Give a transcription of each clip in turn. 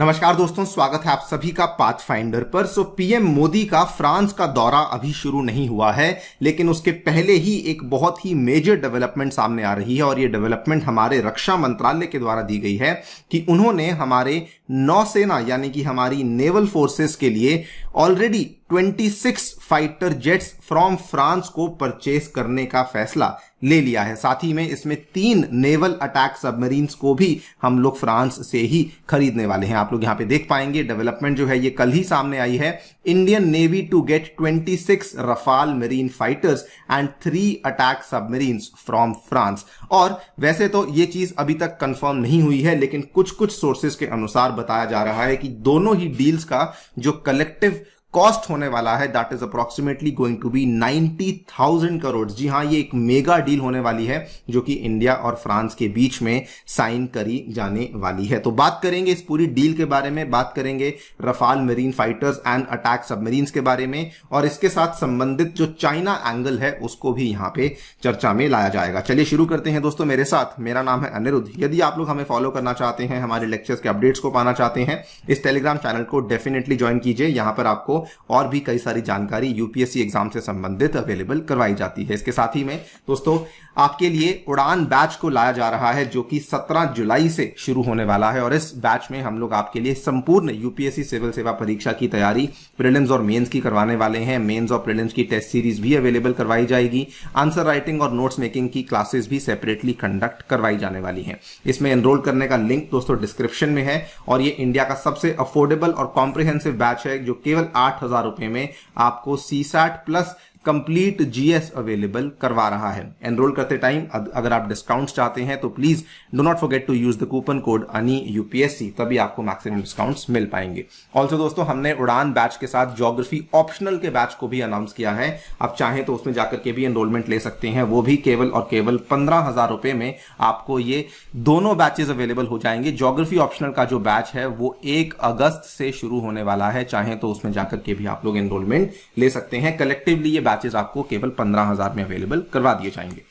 नमस्कार दोस्तों स्वागत है आप सभी का पाथ फाइंडर पर सो पीएम मोदी का फ्रांस का दौरा अभी शुरू नहीं हुआ है लेकिन उसके पहले ही एक बहुत ही मेजर डेवलपमेंट सामने आ रही है और ये डेवलपमेंट हमारे रक्षा मंत्रालय के द्वारा दी गई है कि उन्होंने हमारे नौसेना यानी कि हमारी नेवल फोर्सेस के लिए already 26 fighter jets from France को परचेस करने का फैसला ले लिया है साथ ही में इसमें तीन नेवल अटैक सबमरीन्स को भी हम लोग फ्रांस से ही खरीदने वाले हैं आप लोग यहां पे देख पाएंगे डेवलपमेंट जो है ये कल ही सामने आई है Indian Navy to get 26 Rafale marine fighters and three attack submarines from France. और वैसे तो ये चीज अभी तक कंफर्म नहीं हुई है लेकिन कुछ कुछ सोर्सेज के अनुसार बताया जा रहा है कि दोनों ही डील्स का जो कलेक्टिव कॉस्ट होने वाला है that is approximately going to be 90,000 crore जी हाँ ये एक मेगा डील होने वाली है जो कि इंडिया और फ्रांस के बीच में साइन करी जाने वाली है तो बात करेंगे इस पूरी डील के बारे में बात करेंगे Rafale marine fighters and attack submarines के बारे में और इसके साथ संबंधित जो चाइना एंगल है उसको भी यहां पे चर्चा में लाया जाएगा चलिए शुरू करते हैं दोस्तों मेरे साथ मेरा नाम है अनिरुद्ध यदि आप लोग हमें फॉलो करना चाहते हैं हमारे लेक्चर्स के अपडेट्स को पाना चाहते हैं इस टेलीग्राम चैनल को डेफिनेटली ज्वाइन कीजिए यहां पर आपको और भी कई सारी जानकारी यूपीएससी एग्जाम से संबंधित अवेलेबल करवाई जाती है इसके साथ ही में दोस्तों आपके लिए उड़ान बैच को लाया जा रहा है जो कि 17 जुलाई से शुरू होने वाला है और इस बैच में हम लोग आपके लिए संपूर्ण यूपीएससी सिविल सेवा परीक्षा की तैयारी प्रिलिम्स और मेंस की करवाने वाले हैं मेंस और प्रिलिम्स की टेस्ट सीरीज भी अवेलेबल करवाई जाएगी आंसर राइटिंग और नोट्स मेकिंग की क्लासेस भी सेपरेटली कंडक्ट करवाई जाने वाली है इसमें एनरोल करने का लिंक दोस्तों डिस्क्रिप्शन में है और ये इंडिया का सबसे अफोर्डेबल और कॉम्प्रिहेंसिव बैच है जो केवल आठ हजार रुपए में आपको C plus complete GS available करवा रहा है एनरोल करते टाइम अगर आप डिस्काउंट चाहते हैं तो please do not forget to use the coupon code अनी यूपीएससी तभी आपको मैक्सिमम डिस्काउंट्स मिल पाएंगे ऑल्सो दोस्तों हमने उड़ान बैच के साथ जोग्राफी ऑप्शनल के बैच को भी अनाउंस किया है आप चाहें तो उसमें जाकर के भी एनरोलमेंट ले सकते हैं वो भी केवल और केवल पंद्रह हजार रुपए में आपको ये दोनों बैचेज अवेलेबल हो जाएंगे जोग्राफी ऑप्शनल का जो बैच है वो एक अगस्त से शुरू होने वाला है चाहे तो उसमें जाकर के भी आप लोग एनरोलमेंट ले सकते हैं कलेक्टिवली ये बैच बैचेस आपको केवल पंद्रह हजार में अवेलेबल करवा दिए जाएंगे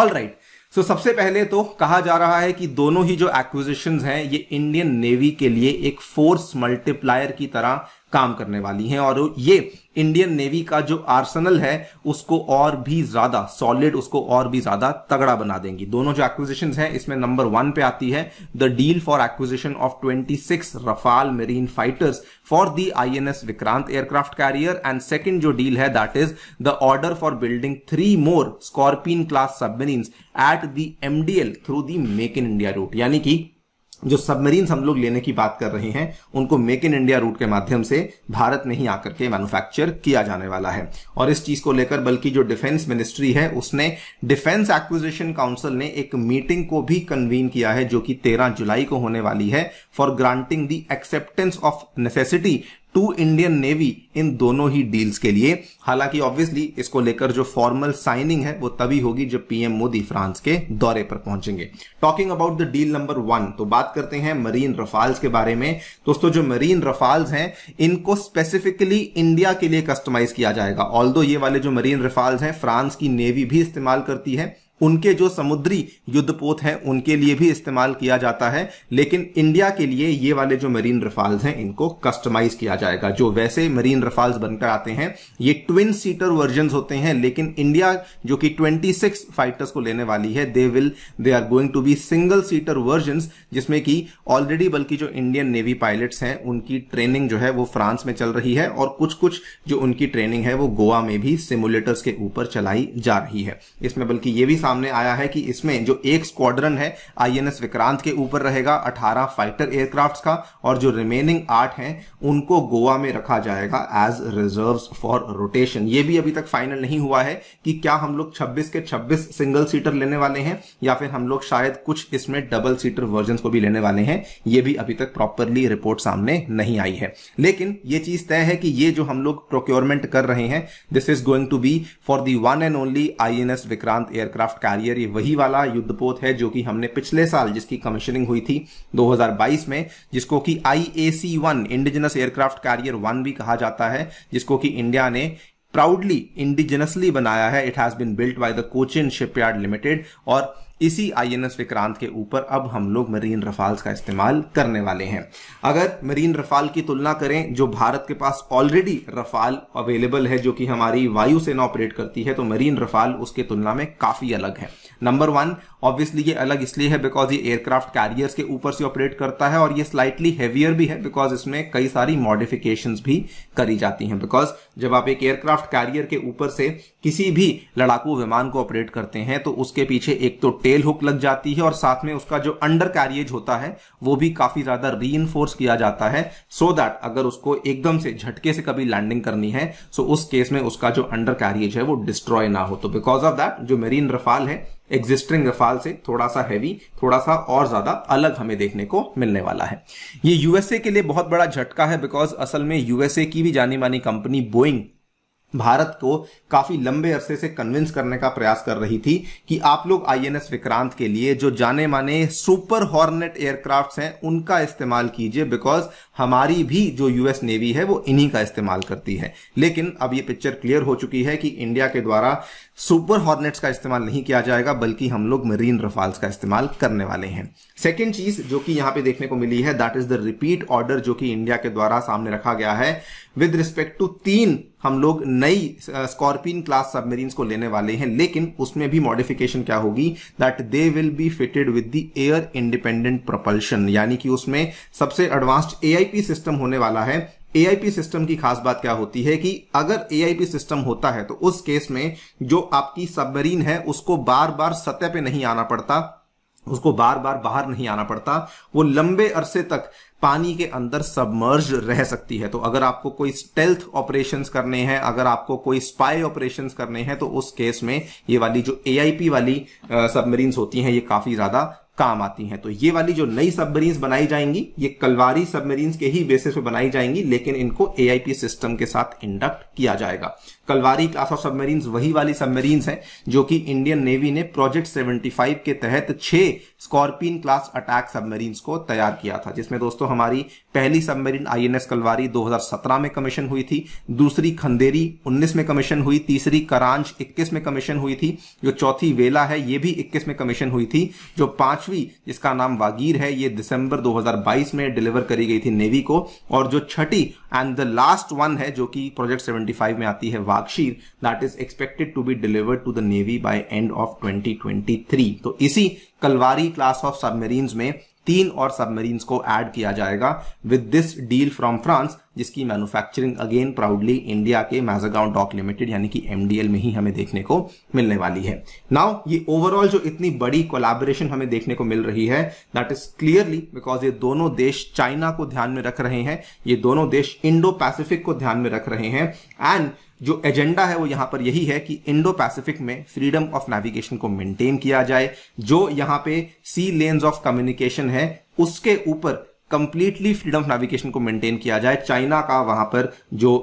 ऑल राइट सो सबसे पहले तो कहा जा रहा है कि दोनों ही जो एक्विजिशन हैं ये इंडियन नेवी के लिए एक फोर्स मल्टीप्लायर की तरह काम करने वाली हैं और ये इंडियन नेवी का जो आर्सनल है उसको और भी ज्यादा सॉलिड उसको और भी ज्यादा तगड़ा बना देंगी दोनों जो एक्विजिशन हैं इसमें नंबर वन पे आती है the deal for acquisition of 26 Rafale marine fighters for the INS Vikrant aircraft carrier and second जो डील है that is the order for building three more scorpion class submarines at the MDL through the make in India route यानी कि जो submarine हम लोग लेने की बात कर रहे हैं उनको मेक इन इंडिया रूट के माध्यम से भारत में ही आकर के मैन्युफैक्चर किया जाने वाला है और इस चीज को लेकर बल्कि जो डिफेंस मिनिस्ट्री है उसने डिफेंस एक्विजिशन काउंसिल ने एक मीटिंग को भी कन्वीन किया है जो कि तेरह जुलाई को होने वाली है for granting the acceptance of necessity to Indian navy in दोनों ही डील्स के लिए हालांकि ऑब्वियसली इसको लेकर जो फॉर्मल साइनिंग है वो तभी होगी जब पीएम मोदी फ्रांस के दौरे पर पहुंचेंगे talking about the deal number one तो बात करते हैं मरीन रफाल्स के बारे में दोस्तों जो मरीन रफाल्स हैं इनको स्पेसिफिकली इंडिया के लिए कस्टमाइज किया जाएगा ऑल ये वाले जो मरीन रफाल्स हैं फ्रांस की नेवी भी इस्तेमाल करती है उनके जो समुद्री युद्धपोत हैं उनके लिए भी इस्तेमाल किया जाता है लेकिन इंडिया के लिए ये वाले जो मरीन रफाल्स हैं इनको कस्टमाइज किया जाएगा जो वैसे मरीन रफाल्स बनकर आते हैं ये ट्विन सीटर वर्जन होते हैं लेकिन इंडिया जो कि ट्वेंटी फाइटर्स को लेने वाली है they will they are going to be single seater version जिसमें कि ऑलरेडी बल्कि जो इंडियन नेवी पायलट्स हैं उनकी ट्रेनिंग जो है वो फ्रांस में चल रही है और कुछ कुछ जो उनकी ट्रेनिंग है वो गोवा में भी सिमुलेटर्स के ऊपर चलाई जा रही है इसमें बल्कि ये भी सामने सामने आया है कि इसमें जो एक स्क्वाड्रन है आईएनएस विक्रांत के ऊपर रहेगा 18 फाइटर एयरक्राफ्ट्स का और जो रिमेनिंग आठ हैं उनको गोवा में रखा जाएगा एज रिजर्व्स फॉर रोटेशन ये भी अभी तक फाइनल नहीं हुआ है कि क्या हम लोग 26 के 26 सिंगल सीटर लेने वाले हैं या फिर हम लोग शायद कुछ इसमें डबल सीटर वर्जन को भी लेने वाले हैं ये भी अभी तक प्रॉपरली रिपोर्ट सामने नहीं आई है लेकिन ये चीज तय है कि ये जो हम लोग प्रोक्योरमेंट कर रहे हैं this is going to be for the one and only I Vikrant aircraft aircraft carrier ये वही वाला युद्धपोत है जो कि हमने पिछले साल जिसकी कमीशनिंग हुई थी 2022 में जिसको कि I A C one indigenous aircraft carrier one भी कहा जाता है जिसको कि इंडिया ने प्राउडली इंडिजिनसली बनाया है it has been built by the Cochin shipyard limited और इसी आईएनएस विक्रांत के ऊपर अब हम लोग मरीन रफाल्स का इस्तेमाल करने वाले हैं अगर मरीन रफाल की तुलना करें जो भारत के पास ऑलरेडी रफाल अवेलेबल है जो कि हमारी वायुसेना ऑपरेट करती है तो मरीन रफाल उसके तुलना में काफी अलग है नंबर वन ऑब्वियसली ये अलग इसलिए है बिकॉज ये एयरक्राफ्ट कैरियर्स के ऊपर से ऑपरेट करता है और ये स्लाइटली हैवियर भी है बिकॉज इसमें कई सारी मॉडिफिकेशंस भी करी जाती हैं बिकॉज जब आप एक एयरक्राफ्ट कैरियर के ऊपर से किसी भी लड़ाकू विमान को ऑपरेट करते हैं तो उसके पीछे एक तो टेल हुक लग जाती है और साथ में उसका जो अंडर कैरियज होता है वो भी काफी ज्यादा री किया जाता है सो so दैट अगर उसको एकदम से झटके से कभी लैंडिंग करनी है सो तो so उस केस में उसका जो अंडर कैरियज है वो डिस्ट्रॉय ना हो तो बिकॉज ऑफ दैट जो मेरीन रफाल है एग्जिस्टिंग रफाल से थोड़ा सा हैवी थोड़ा सा और ज्यादा अलग हमें देखने को मिलने वाला है ये यूएसए के लिए बहुत बड़ा झटका है बिकॉज असल में यूएसए की भी जानी मानी कंपनी बोइंग भारत को काफी लंबे अरसे से कन्विंस करने का प्रयास कर रही थी कि आप लोग आईएनएस विक्रांत के लिए जो जाने माने सुपर हॉर्नेट एयरक्राफ्ट्स हैं उनका इस्तेमाल कीजिए बिकॉज हमारी भी जो यूएस नेवी है वो इन्हीं का इस्तेमाल करती है लेकिन अब ये पिक्चर क्लियर हो चुकी है कि इंडिया के द्वारा सुपर हॉर्नेट्स का इस्तेमाल नहीं किया जाएगा बल्कि हम लोग मरीन रफाल्स का इस्तेमाल करने वाले हैं सेकेंड चीज जो कि यहां पे देखने को मिली है that is the repeat order जो कि इंडिया के द्वारा सामने रखा गया है विद रिस्पेक्ट टू तीन हम लोग नई स्कॉर्पियन क्लास सबमरीन्स को लेने वाले हैं लेकिन उसमें भी मॉडिफिकेशन क्या होगी that they will be fitted with the air independent propulsion यानी कि उसमें सबसे एडवांस्ड एआईपी सिस्टम होने वाला है ए सिस्टम की खास बात क्या होती है कि अगर ए सिस्टम होता है तो उस केस में जो आपकी सबमरीन है उसको बार बार सतह पे नहीं आना पड़ता उसको बार बार बाहर नहीं आना पड़ता वो लंबे अरसे तक पानी के अंदर सबमर्ज रह सकती है तो अगर आपको कोई स्टेल्थ ऑपरेशंस करने हैं अगर आपको कोई स्पाई ऑपरेशंस करने हैं तो उस केस में ये वाली जो ए वाली सबमरीन्स होती हैं ये काफी ज्यादा काम आती हैं तो ये वाली जो नई सबमरीन्स बनाई जाएंगी ये कलवारी सबमरीन्स के ही बेसिस पे बनाई जाएंगी लेकिन इनको ए सिस्टम के साथ इंडक्ट किया जाएगा कलवारी क्लास ऑफ सबमरीन्स वही वाली सबमरीन्स हैं जो कि इंडियन नेवी ने प्रोजेक्ट 75 के तहत छह स्कॉर्पियन क्लास अटैक सबमरीन्स को तैयार किया था जिसमें दोस्तों हमारी पहली सबमरीन आई कलवारी दो में कमीशन हुई थी दूसरी खंदेरी उन्नीस में कमीशन हुई तीसरी करांच इक्कीस में कमीशन हुई थी जो चौथी वेला है ये भी इक्कीस में कमीशन हुई थी जो पांच पांचवी जिसका नाम वागीर है ये दिसंबर 2022 में डिलीवर करी गई थी नेवी को और जो छठी एंड द लास्ट वन है जो कि प्रोजेक्ट 75 में आती है Vagsheer that is expected to be delivered to the navy by end of 2023 तो इसी कलवारी क्लास ऑफ सबमरीन्स में तीन और सबमरीन्स को ऐड किया जाएगा with this deal from France जिसकी मैन्युफैक्चरिंग अगेन प्राउडली इंडिया के मैजागांव डॉक लिमिटेड यानी कि एमडीएल में ही हमें देखने को मिलने वाली है नाउ ये ओवरऑल जो इतनी बड़ी कोलैबोरेशन हमें देखने को मिल रही है दैट इज क्लियरली बिकॉज ये दोनों देश चाइना को ध्यान में रख रहे हैं ये दोनों देश इंडो पैसिफिक को ध्यान में रख रहे हैं एंड जो एजेंडा है वो यहां पर यही है कि इंडो पैसिफिक में फ्रीडम ऑफ नेविगेशन को मेंटेन किया जाए जो यहां पे सी लेन्स ऑफ कम्युनिकेशन है उसके ऊपर कंप्लीटली फ्रीडम ऑफ नेविगेशन को मेंटेन किया जाए चाइना का वहां पर जो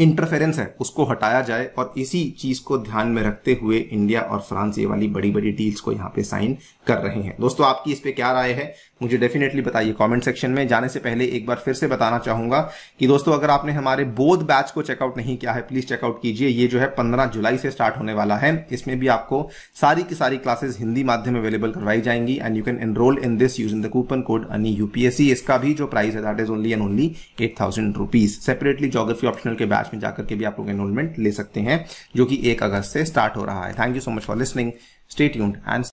इंटरफेरेंस है उसको हटाया जाए और इसी चीज को ध्यान में रखते हुए इंडिया और फ्रांस ये वाली बड़ी बड़ी डील्स को यहाँ पे साइन कर रहे हैं दोस्तों आपकी इस पे क्या राय है मुझे डेफिनेटली बताइए कमेंट सेक्शन में जाने से पहले एक बार फिर से बताना चाहूंगा कि दोस्तों अगर आपने हमारे बोध बैच को चेकआउट नहीं किया है प्लीज चेकआउट कीजिए ये जो है पंद्रह जुलाई से स्टार्ट होने वाला है इसमें भी आपको सारी की सारी क्लासेस हिंदी माध्यम अवेलेबल करवाई जाएंगी and you can enrol in this in the coupon code अनी यूपीएससी इसका भी जो प्राइस है that is only and only eight thousand rupees separately geography optional के बैच में जाकर के भी आप लोग एनरोलमेंट ले सकते हैं जो कि एक अगस्त से स्टार्ट हो रहा है thank you so much for listening stay tuned and